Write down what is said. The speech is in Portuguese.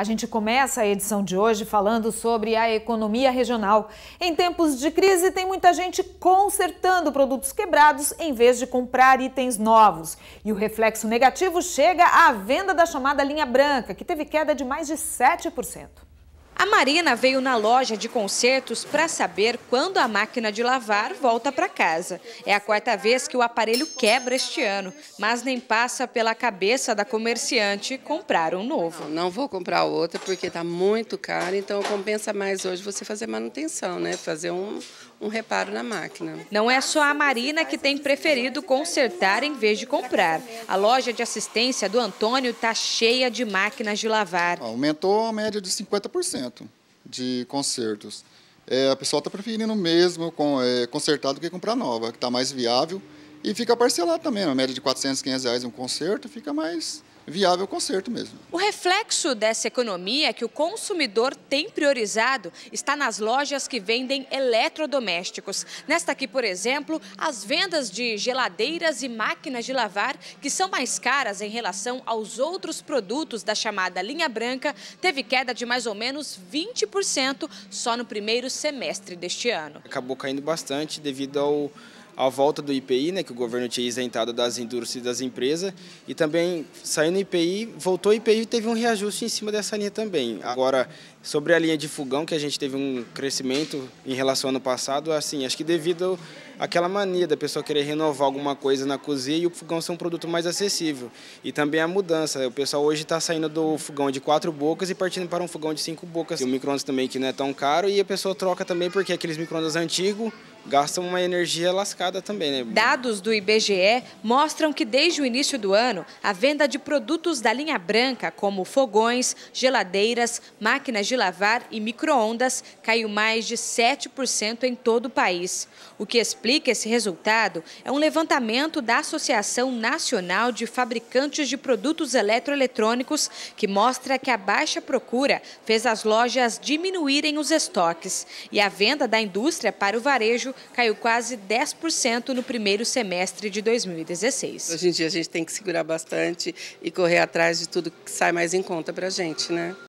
A gente começa a edição de hoje falando sobre a economia regional. Em tempos de crise, tem muita gente consertando produtos quebrados em vez de comprar itens novos. E o reflexo negativo chega à venda da chamada linha branca, que teve queda de mais de 7%. A Marina veio na loja de concertos para saber quando a máquina de lavar volta para casa. É a quarta vez que o aparelho quebra este ano, mas nem passa pela cabeça da comerciante comprar um novo. Não vou comprar outro porque está muito caro, então compensa mais hoje você fazer manutenção, né? Fazer um, um reparo na máquina. Não é só a Marina que tem preferido consertar em vez de comprar. A loja de assistência do Antônio está cheia de máquinas de lavar. Aumentou a média de 50% de consertos. É, a pessoa está preferindo mesmo com, é, consertar do que comprar nova, que está mais viável. E fica parcelado também, uma média de 400, 500 reais um conserto, fica mais viável o conserto mesmo. O reflexo dessa economia é que o consumidor tem priorizado está nas lojas que vendem eletrodomésticos. Nesta aqui, por exemplo, as vendas de geladeiras e máquinas de lavar, que são mais caras em relação aos outros produtos da chamada linha branca, teve queda de mais ou menos 20% só no primeiro semestre deste ano. Acabou caindo bastante devido ao à volta do IPI, né, que o governo tinha isentado das indústrias e das empresas, e também saindo do IPI, voltou o IPI e teve um reajuste em cima dessa linha também. Agora, sobre a linha de fogão, que a gente teve um crescimento em relação ao ano passado, assim, acho que devido aquela mania da pessoa querer renovar alguma coisa na cozinha e o fogão ser um produto mais acessível. E também a mudança. Né? O pessoal hoje está saindo do fogão de quatro bocas e partindo para um fogão de cinco bocas. E o microondas também que não é tão caro e a pessoa troca também porque aqueles microondas antigos gastam uma energia lascada também. Né? Dados do IBGE mostram que desde o início do ano, a venda de produtos da linha branca, como fogões, geladeiras, máquinas de lavar e microondas, caiu mais de 7% em todo o país, o que explica explica esse resultado é um levantamento da Associação Nacional de Fabricantes de Produtos Eletroeletrônicos, que mostra que a baixa procura fez as lojas diminuírem os estoques e a venda da indústria para o varejo caiu quase 10% no primeiro semestre de 2016. Hoje em dia a gente tem que segurar bastante e correr atrás de tudo que sai mais em conta para a gente, né?